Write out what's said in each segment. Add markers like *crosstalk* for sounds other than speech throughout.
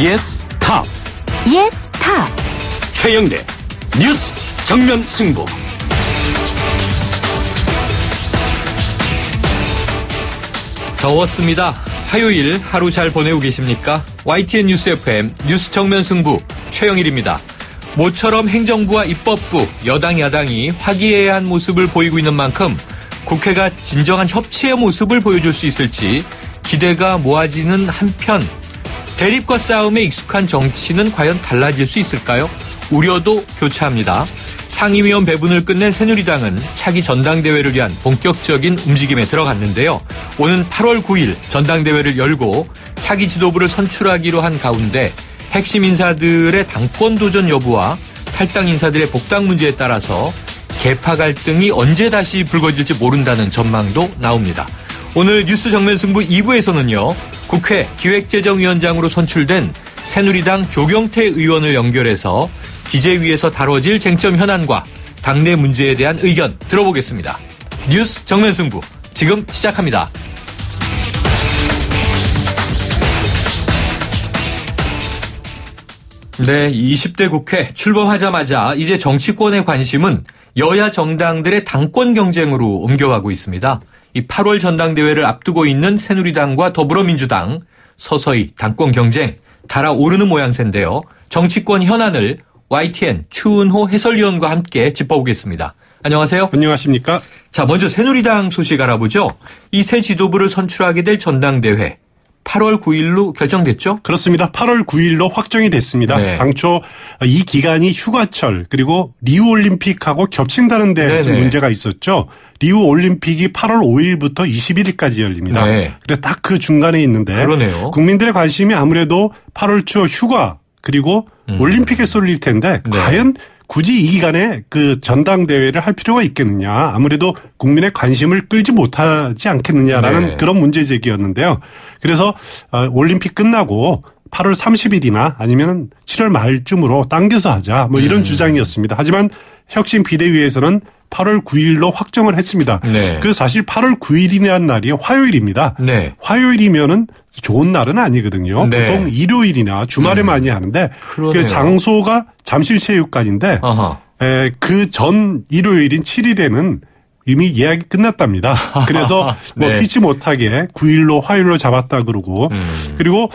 예스 탑. 예스 탑. 최영래 뉴스 정면 승부. 더웠습니다. 화요일 하루 잘 보내고 계십니까? YTN 뉴스 FM 뉴스 정면 승부 최영일입니다. 모처럼 행정부와 입법부, 여당 야당이 화기애애한 모습을 보이고 있는 만큼 국회가 진정한 협치의 모습을 보여줄 수 있을지 기대가 모아지는 한편 대립과 싸움에 익숙한 정치는 과연 달라질 수 있을까요? 우려도 교차합니다. 상임위원 배분을 끝낸 새누리당은 차기 전당대회를 위한 본격적인 움직임에 들어갔는데요. 오는 8월 9일 전당대회를 열고 차기 지도부를 선출하기로 한 가운데 핵심 인사들의 당권 도전 여부와 탈당 인사들의 복당 문제에 따라서 개파 갈등이 언제 다시 불거질지 모른다는 전망도 나옵니다. 오늘 뉴스 정면 승부 2부에서는요. 국회 기획재정위원장으로 선출된 새누리당 조경태 의원을 연결해서 기재위에서 다뤄질 쟁점 현안과 당내 문제에 대한 의견 들어보겠습니다. 뉴스 정면승부 지금 시작합니다. 네, 20대 국회 출범하자마자 이제 정치권의 관심은 여야 정당들의 당권 경쟁으로 옮겨가고 있습니다. 이 8월 전당대회를 앞두고 있는 새누리당과 더불어민주당 서서히 당권 경쟁 달아오르는 모양새인데요. 정치권 현안을 YTN 추은호 해설위원과 함께 짚어보겠습니다. 안녕하세요. 안녕하십니까? 자, 먼저 새누리당 소식 알아보죠. 이 새 지도부를 선출하게 될 전당대회 8월 9일로 결정됐죠? 그렇습니다. 8월 9일로 확정이 됐습니다. 네. 당초 이 기간이 휴가철 그리고 리우 올림픽하고 겹친다는 데좀 문제가 있었죠. 리우 올림픽이 8월 5일부터 21일까지 열립니다. 네. 그래서 딱 그 중간에 있는데 그러네요. 국민들의 관심이 아무래도 8월 초 휴가 그리고 음. 올림픽에 쏠릴 텐데 네. 과연 굳이 이 기간에 그 전당대회를 할 필요가 있겠느냐. 아무래도 국민의 관심을 끌지 못하지 않겠느냐라는 네. 그런 문제 제기였는데요. 그래서 어, 올림픽 끝나고 8월 30일이나 아니면 7월 말쯤으로 당겨서 하자 뭐 이런 음. 주장이었습니다. 하지만 혁신 비대위에서는 8월 9일로 확정을 했습니다. 네. 그 사실 8월 9일이라는 날이 화요일입니다. 네. 화요일이면은 좋은 날은 아니거든요. 네. 보통 일요일이나 주말에 음. 많이 하는데 그 장소가 잠실체육관인데 그 전 일요일인 7일에는 이미 예약이 끝났답니다. *laughs* 그래서 뭐 네. 피치 못하게 9일로 화요일로 잡았다 그러고 음. 그리고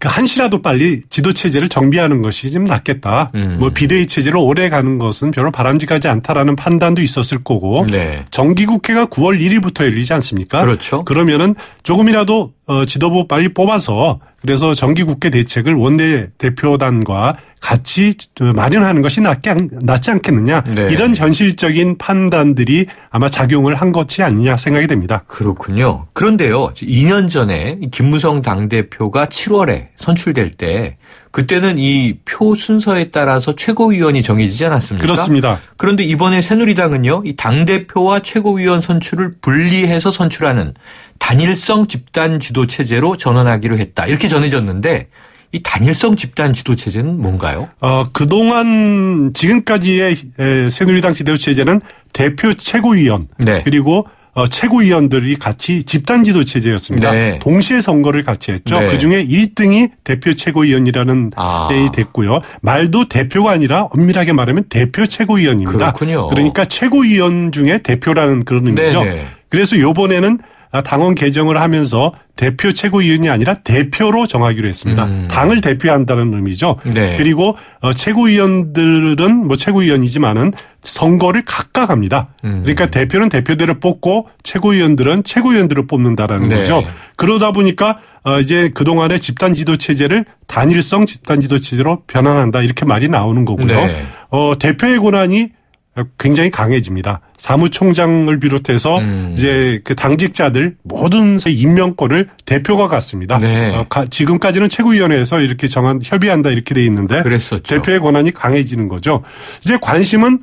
그 한시라도 빨리 지도 체제를 정비하는 것이 좀 낫겠다. 음. 뭐 비대위 체제로 오래 가는 것은 별로 바람직하지 않다라는 판단도 있었을 거고 네. 정기 국회가 9월 1일부터 열리지 않습니까? 그렇죠. 그러면은 조금이라도 어 지도부 빨리 뽑아서 그래서 정기 국회 대책을 원내 대표단과 같이 마련하는 것이 낫게, 낫지 않겠느냐 네. 이런 현실적인 판단들이 아마 작용을 한 것이 아니냐 생각이 됩니다. 그렇군요. 그런데요. 2년 전에 김무성 당대표가 7월에 선출될 때 그때는 이 표 순서에 따라서 최고위원이 정해지지 않았습니까? 그렇습니다. 그런데 이번에 새누리당은요. 이 당대표와 최고위원 선출을 분리해서 선출하는 단일성 집단 지도 체제로 전환하기로 했다. 이렇게 전해졌는데 이 단일성 집단 지도 체제는 뭔가요? 어, 그동안 지금까지의 새누리당 지도 체제는 대표 최고위원 네. 그리고 어, 최고위원들이 같이 집단 지도 체제였습니다. 네. 동시에 선거를 같이 했죠. 네. 그 중에 1등이 대표 최고위원이라는 아. 이 됐고요. 말도 대표가 아니라 엄밀하게 말하면 대표 최고위원입니다. 그렇군요. 그러니까 최고위원 중에 대표라는 그런 의미죠. 네, 네. 그래서 요번에는 아, 당원 개정을 하면서 대표 최고위원이 아니라 대표로 정하기로 했습니다. 음. 당을 대표한다는 의미죠. 네. 그리고 어, 최고위원들은 뭐 최고위원이지만은 선거를 각각 합니다. 음. 그러니까 대표는 대표대를 뽑고 최고위원들은 최고위원들을 뽑는다라는 네. 거죠. 그러다 보니까 어, 이제 그동안의 집단 지도 체제를 단일성 집단 지도 체제로 변환한다 이렇게 말이 나오는 거고요. 네. 어, 대표의 권한이 굉장히 강해집니다. 사무총장을 비롯해서 음. 이제 그 당직자들 모든 임명권을 대표가 갖습니다. 네. 어, 가, 지금까지는 최고위원회에서 이렇게 정한 협의한다 이렇게 돼 있는데 그랬었죠. 대표의 권한이 강해지는 거죠. 이제 관심은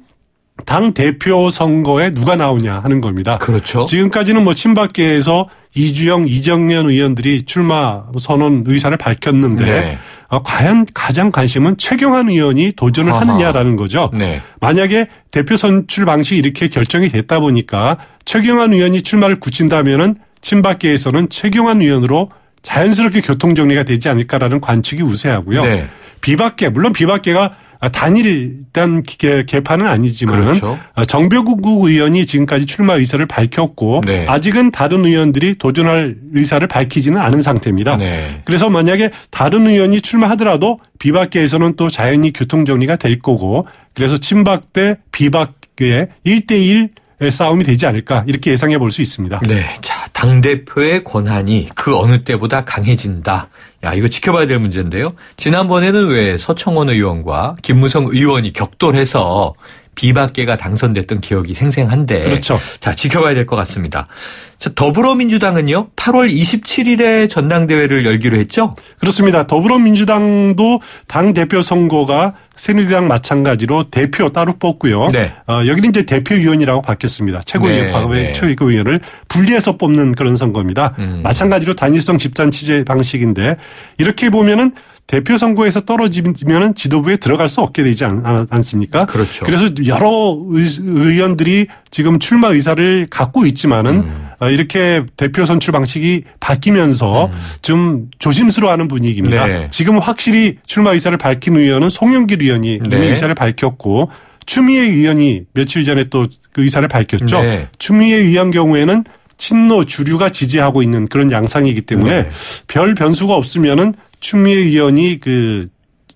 당 대표 선거에 누가 나오냐 하는 겁니다. 그렇죠. 지금까지는 뭐 친박계에서 이주영, 이정현 의원들이 출마 선언 의사를 밝혔는데 네. 아, 과연 가장 관심은 최경환 의원이 도전을 아하. 하느냐라는 거죠. 네. 만약에 대표 선출 방식이 이렇게 결정이 됐다 보니까 최경환 의원이 출마를 굳힌다면은 친박계에서는 최경환 의원으로 자연스럽게 교통정리가 되지 않을까라는 관측이 우세하고요. 네. 비박계 물론 비박계가 아, 단일단 개판은 아니지만 그렇죠. 아, 정병국 의원이 지금까지 출마 의사를 밝혔고 네. 아직은 다른 의원들이 도전할 의사를 밝히지는 않은 상태입니다. 네. 그래서 만약에 다른 의원이 출마하더라도 비박계에서는 또 자연히 교통정리가 될 거고 그래서 친박 대 비박계의 1대1 싸움이 되지 않을까 이렇게 예상해 볼 수 있습니다. 네. 자, 당대표의 권한이 그 어느 때보다 강해진다. 야, 이거 지켜봐야 될 문제인데요. 지난번에는 왜 서청원 의원과 김무성 의원이 격돌해서 비박계가 당선됐던 기억이 생생한데. 그렇죠. 자, 지켜봐야 될 것 같습니다. 자, 더불어민주당은요, 8월 27일에 전당대회를 열기로 했죠? 그렇습니다. 더불어민주당도 당대표 선거가 새누리당 마찬가지로 대표 따로 뽑고요. 네. 어, 여기는 이제 대표위원이라고 바뀌었습니다. 최고위원, 네, 과거의 네, 최고위원을 분리해서 뽑는 그런 선거입니다. 음. 마찬가지로 단일성 집단 취재 방식인데 이렇게 보면은 대표 선거에서 떨어지면은 지도부에 들어갈 수 없게 되지 않, 습니까 그렇죠. 그래서 여러 의, 의원들이 지금 출마 의사를 갖고 있지만은 음. 아, 이렇게 대표 선출 방식이 바뀌면서 음. 좀 조심스러워하는 분위기입니다. 네. 지금 확실히 출마 의사를 밝힌 의원은 송영길 의원이 네. 이 의사를 밝혔고 추미애 의원이 며칠 전에 또 그 의사를 밝혔죠. 네. 추미애 의원 경우에는 친노 주류가 지지하고 있는 그런 양상이기 때문에 네. 별 변수가 없으면은 추미애 의원이 그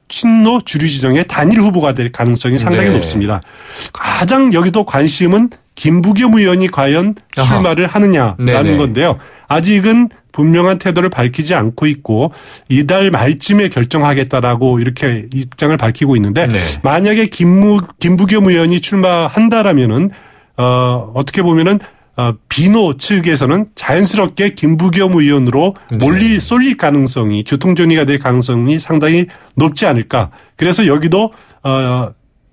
친노 주류 지정의 단일 후보가 될 가능성이 상당히 네. 높습니다. 가장 여기도 관심은 김부겸 의원이 과연 출마를 하느냐라는 네네. 건데요. 아직은 분명한 태도를 밝히지 않고 있고 이달 말쯤에 결정하겠다라고 이렇게 입장을 밝히고 있는데 네. 만약에 김무 김부겸 의원이 출마한다라면은 어 어떻게 보면은 어, 비노 측에서는 자연스럽게 김부겸 의원으로 몰리 네. 쏠릴 가능성이 교통정리가 될 가능성이 상당히 높지 않을까. 그래서 여기도 어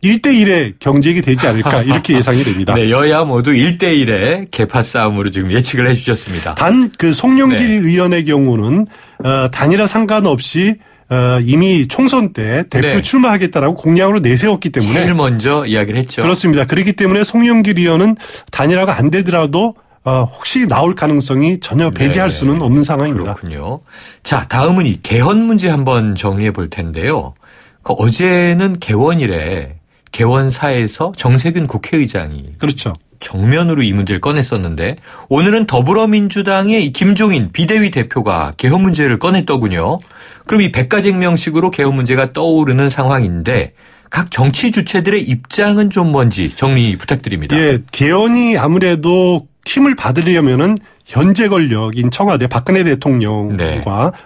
1대1의 경쟁이 되지 않을까 이렇게 *laughs* 예상이 됩니다. 네, 여야 모두 1대1의 개파 싸움으로 지금 예측을 해 주셨습니다. 단 그 송영길 네. 의원의 경우는 어, 단일화 상관없이 어, 이미 총선 때 대표 네. 출마하겠다라고 공약으로 내세웠기 때문에 제일 먼저 이야기를 했죠. 그렇습니다. 그렇기 때문에 송영길 의원은 단일화가 안 되더라도 어, 혹시 나올 가능성이 전혀 배제할 네. 수는 없는 상황입니다. 그렇군요. 자, 다음은 이 개헌 문제 한번 정리해 볼 텐데요. 그 어제는 개원일에 개원사에서 정세균 국회의장이 그렇죠. 정면으로 이 문제를 꺼냈었는데 오늘은 더불어민주당의 김종인 비대위 대표가 개헌 문제를 꺼냈더군요. 그럼 이 백가쟁명식으로 개헌 문제가 떠오르는 상황인데 각 정치 주체들의 입장은 좀 뭔지 정리 부탁드립니다. 예, 개헌이 아무래도 힘을 받으려면은 현재 권력인 청와대 박근혜 대통령과 네.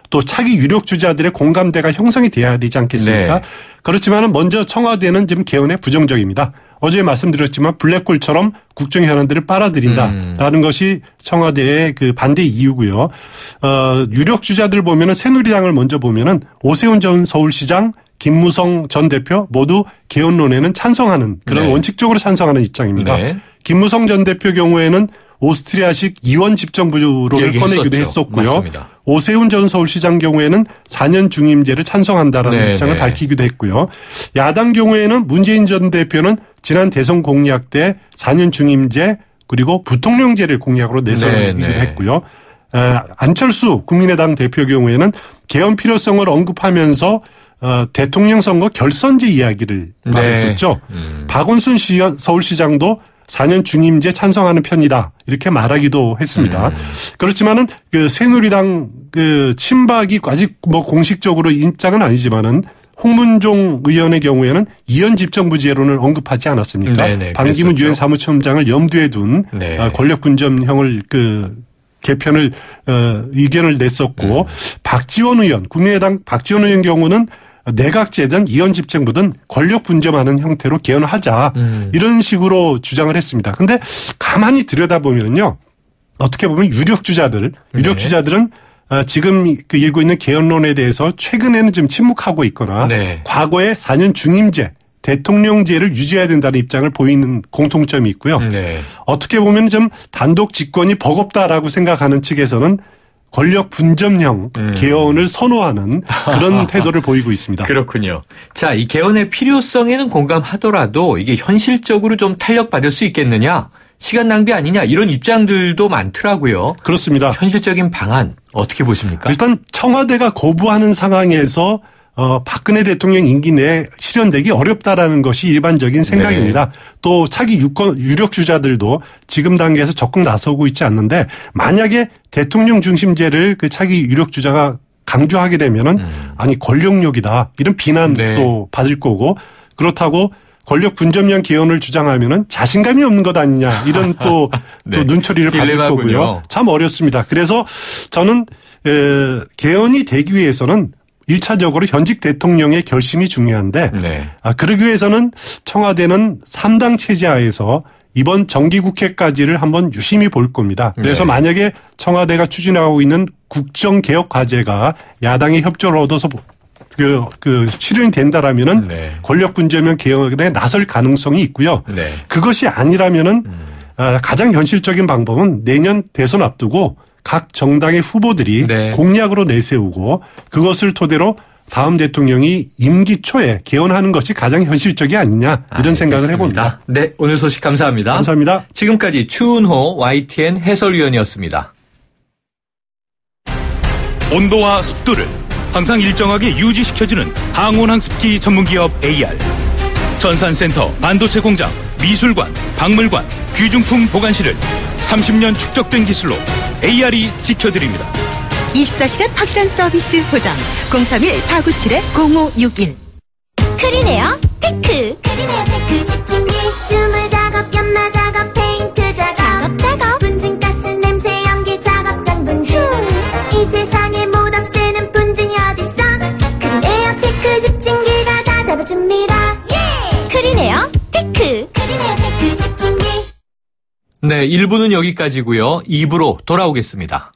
또 차기 유력 주자들의 공감대가 형성이 돼야 되지 않겠습니까? 네. 그렇지만 먼저 청와대는 지금 개헌에 부정적입니다. 어제 말씀드렸지만 블랙홀처럼 국정 현안들을 빨아들인다라는 음. 것이 청와대의 그 반대 이유고요. 어, 유력 주자들 보면은 새누리당을 먼저 보면은 오세훈 전 서울시장 김무성 전 대표 모두 개헌론에는 찬성하는 그런 네. 원칙적으로 찬성하는 입장입니다. 네. 김무성 전 대표 경우에는 오스트리아식 이원 집정부로를 꺼내기도 했었고요. 맞습니다. 오세훈 전 서울시장 경우에는 4년 중임제를 찬성한다라는 네네. 입장을 네. 밝히기도 했고요. 야당 경우에는 문재인 전 대표는 지난 대선 공약 때 4년 중임제 그리고 부통령제를 공약으로 내세우기도 네, 네. 했고요. 안철수 국민의당 대표 경우에는 개헌 필요성을 언급하면서 어, 대통령 선거 결선제 이야기를 네. 말했었죠. 음. 박원순 시, 서울시장도 4년 중임제 찬성하는 편이다. 이렇게 말하기도 했습니다. 음. 그렇지만은 그 새누리당 그 친박이 아직 뭐 공식적으로 입장은 아니지만은 홍문종 의원의 경우에는 이현 집정부지혜론을 언급하지 않았습니까? 네네, 반기문 유엔 사무총장을 염두에 둔 네. 아, 권력 분점형을 그 개편을 어, 의견을 냈었고 음. 박지원 의원 국민의당 박지원 의원 경우는 내각제든 이원집행부든 권력 분점하는 형태로 개헌하자 음. 이런 식으로 주장을 했습니다. 근데 가만히 들여다보면요 어떻게 보면 유력 주자들 유력 네. 주자들은 아, 지금 그 일고 있는 개헌론에 대해서 최근에는 좀 침묵하고 있거나 네. 과거에 4년 중임제 대통령제를 유지해야 된다는 입장을 보이는 공통점이 있고요. 음, 네. 어떻게 보면 좀 단독 집권이 버겁다라고 생각하는 측에서는 권력 분점형 음. 개헌을 선호하는 그런 *laughs* 태도를 보이고 있습니다. 그렇군요. 자, 이 개헌의 필요성에는 공감하더라도 이게 현실적으로 좀 탄력받을 수 있겠느냐? 시간 낭비 아니냐 이런 입장들도 많더라고요. 그렇습니다. 현실적인 방안 어떻게 보십니까? 일단 청와대가 거부하는 상황에서 음. 어, 박근혜 대통령 임기 내에 실현되기 어렵다라는 것이 일반적인 생각입니다. 네. 또 차기 유권 유력 주자들도 지금 단계에서 적극 나서고 있지 않는데 만약에 대통령 중심제를 그 차기 유력 주자가 강조하게 되면은 음. 아니 권력욕이다 이런 비난도 네. 받을 거고 그렇다고 권력 군점형 개헌을 주장하면은 자신감이 없는 것 아니냐 이런 *laughs* 또, 네. 또 눈초리를 받을 거고요. 참 어렵습니다. 그래서 저는 에, 개헌이 되기 위해서는 1차적으로 현직 대통령의 결심이 중요한데 네. 아, 그러기 위해서는 청와대는 3당 체제 하에서 이번 정기국회까지를 한번 유심히 볼 겁니다. 네. 그래서 네. 만약에 청와대가 추진하고 있는 국정개혁 과제가 야당의 협조를 얻어서 그, 그 실현이 된다라면은 네. 권력 군제면 개혁에 나설 가능성이 있고요. 네. 그것이 아니라면은 음. 아, 가장 현실적인 방법은 내년 대선 앞두고 각 정당의 후보들이 네. 공약으로 내세우고 그것을 토대로 다음 대통령이 임기 초에 개헌하는 것이 가장 현실적이 아니냐 이런 아, 생각을 해봅니다. 네, 오늘 소식 감사합니다. 감사합니다. 지금까지 추은호 YTN 해설위원이었습니다. 온도와 습도를 항상 일정하게 유지시켜주는 항온항습기 전문기업 AR. 전산센터, 반도체 공장, 미술관, 박물관, 귀중품 보관실을 30년 축적된 기술로 AR이 지켜드립니다. 24시간 확실한 서비스 보장 031-497-0561크리네요 테크 크리네요 1부는 여기까지고요. 2부로 돌아오겠습니다.